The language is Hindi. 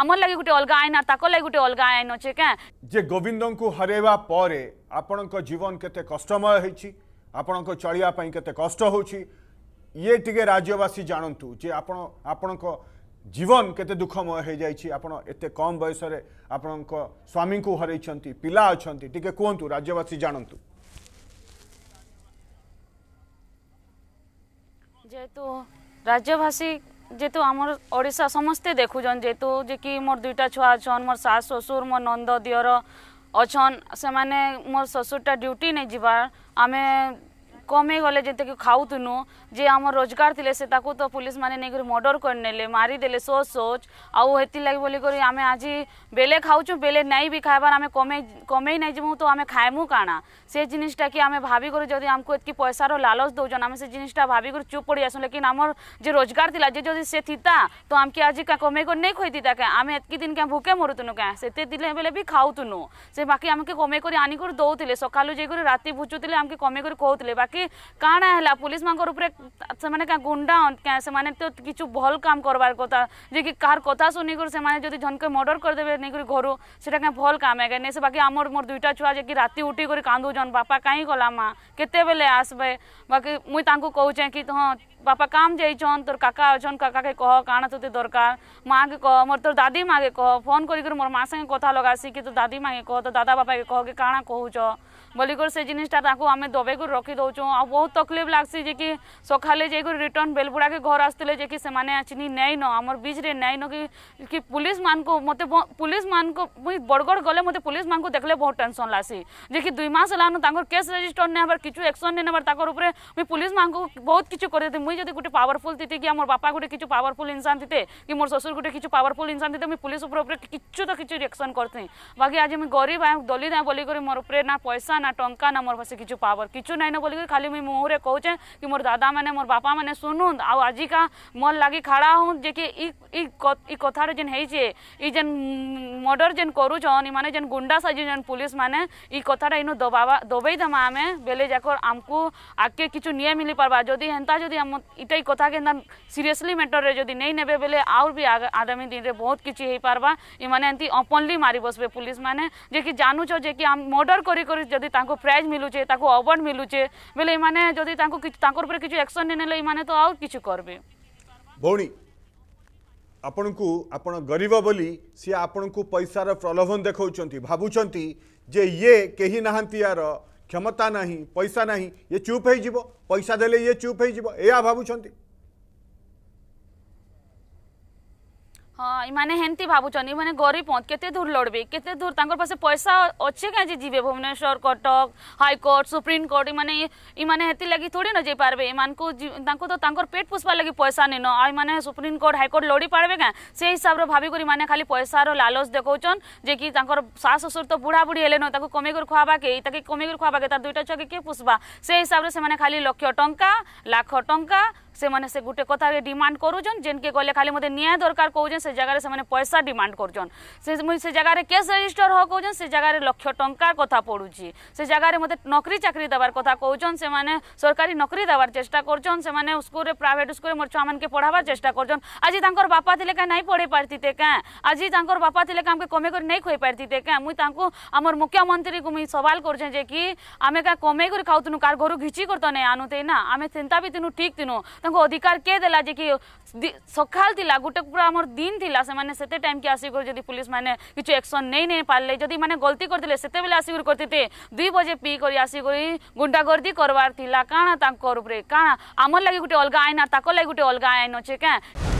আমার লাগে গোটে অলগা আইন আর তাকর লাগে গোটে অলগা আইন অছে কেন যে গোবিন্দঙ্কু হরাইবা পরে আপনার জীবন কেতে কষ্টময় হয়েছি আপনার চলিয়া পাই কেতে কষ্ট হচ্ছে ইয়ে টিকে রাজ্যবাসী জানতু যে আপন আপনার জীবন কেতে দুঃখময় হয়ে যাইছি আপন এতে কম বয়সরে আপনার স্বামীকে হরাইছেন পিলা অনেক টিকে কুহতু রাজ্যবাসী জানতু যেহেতু রাজ্যবাসী যেহেতু আমার ওড়িশা সমস্তে দেখুছন যেহেতু যে কি মোর দুইটা ছুয়া অছন মোর শাশ শ্বশুর মোর নন্দ দিওর অছন সেমানে মোর শ্বশুরটা ডিউটি নেই যাবার আমি কমে গলে যেতে খাওতুনু যে আমার রোজগার লে সে তাকে তো পুলিশ মানে নেই মর্ডর করে নেলে মারিদেলে সোচ সোচ আউ এতিরলাগি বলি করে আমি আজি বেলে খাওছু বেলে নাই বি খাইবার আমি কমে কমেই নাই যাবু তো আমি খাইমু কানা সে জিনিসটা কি আমি ভাবি করে যদি আমি এতকি পয়সার লালচ দৌছন আমি সে জিনিসটা ভাবি করে চুপ পড়ি আসুন লেকিন আমার যে রোজগার লা যে যদি সে থিতা তো আমি আজ কমে করে নেই খুঁই দিতা কে আমি এতকি দিন কে ভুকে মরুতুনু কে সেতে দিলে বেলে বি খাওতুনু সে বাকি আমাকে কমে করে আনি করে দৌলে সকালু যে করে রাতে ভুচুলে আমাকে কমে করে কৌলে বাকি कि काण है पुलिस मान से क्या गुंडा क्या से तो कि भल काम करवार कथा जे कि कार कथा सुनकर से झनके मर्डर करदे नहीं घर से क्या भल काम है नहीं बाकी आम मोर दुईटा छुआ जी रात उठी कर बापा कहीं गला माँ के आसबे बाकी मुई कहचे कि तो हाँ बापा काम जाइन तोर काका अच्छा काका के कह काण तुते दरकार माँ के कह मोर तोर दादी माँ के कह फोन कर मोर माँ सागे कथा लगासी कि तोर दादी माँ के कह तो दादा बापा के कह कि काण कह बोलिकर से जिनटा आम दबे रखी दौ बहुत तकलीफ लागसी जे कि सकाले जाइ रिटर्न बेलबुड़ा के घर आसते जे कि से नहीं न आम बीच रे न कि कि पुलिस मान को मत पुलिस मान को मुई बड़गड़ गले मत पुलिस मान को देखले बहुत टेनसन लासी जे कि दुई मस लान केस रेजिस्टर नहीं हबार एक्शन नहीं नबार पुलिस मान को बहुत किसी कर देती मुई जो गोटे पावरफुल थी कि मोर बापा गोटे किसी पावरफुल इंसान थे कि मोर ससुर गोटे किसी पावरफुल इंसान थे मुझे पुलिस उपर तो किसी रिएक्शन करते बाकी आज मुझे गरीब आए दलित आए बोलिकर मोर उपर ना पैसा ना टंका ना मोर पास किसी पावर किच्छु ना बोलिक खाली मुझे मुहरे कौचे कि मोर दादा मैंने मोर बापा मैंने शुणुन आउ आजिका मन लगे खड़ा हूँ जे कि कथार जेन हो जेन मर्डर जेन करुन इमाने जेन गुंडा साजी पुलिस मैंने कथा इन दबावा दबाई दमा आम बेले जाकर आमको आगे किचु निये मिली पार्बा जदि हेन्ता जो इटाई कथा के सीरीयसली मैटर में जदि नहीं ने बोले आउर भी आगामी दिन में बहुत किसी हो पार्बा इमाने एमती ओपनली मारि बसबे पुलिस मैंने जे कि जानूच जे कि मर्डर करी करी प्राइज मिलूचे अवार्ड मिलूचे बोले इन जदि तांको एक्शन नहीं ना इमाने तो आउ कि करबे भौणी को आप गरीब बोली सी आपण को पैसार प्रलोभन देखा ଯେ ये कहीं ନାହାନ୍ତି यार क्षमता ना पैसा ना ये चुप हो पैसा देले ये चुप हो भावुंट हाँ इमाने हेमती भावुन इमाने गरीब हत के दूर लड़बे के दूर तंर पास पैसा अच्छे क्या जी भुवनेश्वर कटक हाईकोर्ट सुप्रीमकोर्ट इमाने इन हेती लगी थोड़ी न जाई पारबे इमानको तांको तो पेट पोषबार लगी पैसा नहीं न सुप्रीमकोर्ट हाईकोर्ट लड़ी पार्बे क्या से हिसाब से भाबिक इमाने खाली पैसार लालच देखौन जे कि तांकर सास तो बुढ़ा बुढ़ी हेले न ताको कमेकर खुआबा के ताके कमेकर खुआबा के तार दुईटा छुआ के किए पोषबा से हिसाब से खाली लक्ष टंका लाख टंका সেমানে সে গোটে কথা ডিমান্ড করুছন যেনকে গলে খালি মতো ন্যায় দরকার কৌছেন সে জায়গায় সে পয়সা ডিমান্ড করছন সে সে জায়গায় কেস রেজিস্টর হ কৌছেন সে জায়গায় লক্ষ টঙ্কার কথা পড়ুছি সে জায়গায় মতো নকরি চাকরি দেবার কথা কৌছন সে সরকারি নকরি দেবার চেষ্টা করছন সে স্কুলে প্রাইভেট স্কুলে মোর ছুয়ামানকে পড়াবার চেষ্টা করছন আজি তাঁর বাপা থিলে কে নাই পড়াই পারিতে কেঁ আজি তাঁর বাপা থিলে আমাকে কমে করে নাই খুঁই পারিতে কেঁ মুই তাঁকু আমার মুখ্যমন্ত্রী কু মুই সবাল করছে যে কি আমি কা কমে করে খাওতুনু কার ঘর ঘিচি করতে নাই আনুতে না আমি চিন্তা বি তিনু ঠিক তিনু ତାଙ୍କୁ ଅଧିକାର କିଏ ଦେଲା ଯେ କି ସକାଳ ଥିଲା ଗୋଟେ ପୁରା ଆମର ଦିନ ଥିଲା ସେମାନେ ସେତେ ଟାଇମ୍କି ଆସିକରି ଯଦି ପୁଲିସ ମାନେ କିଛି ଆକ୍ସନ୍ ନେଇ ନେଇ ପାରିଲେ ଯଦି ମାନେ ଗଲତି କରିଥିଲେ ସେତେବେଳେ ଆସିକରି କରିଥିଲେ ଦୁଇ ବଜେ ପିଇ କରି ଆସିକରି ଗୁଣ୍ଡାଗର୍ଦି କରବାର ଥିଲା କାଣା ତାଙ୍କର ଉପରେ କାଣା ଆମର ଲାଗି ଗୋଟେ ଅଲଗା ଆଇନ ଆର୍ ତାଙ୍କର ଲାଗି ଗୋଟେ ଅଲଗା ଆଇନ ଅଛେ କାଁ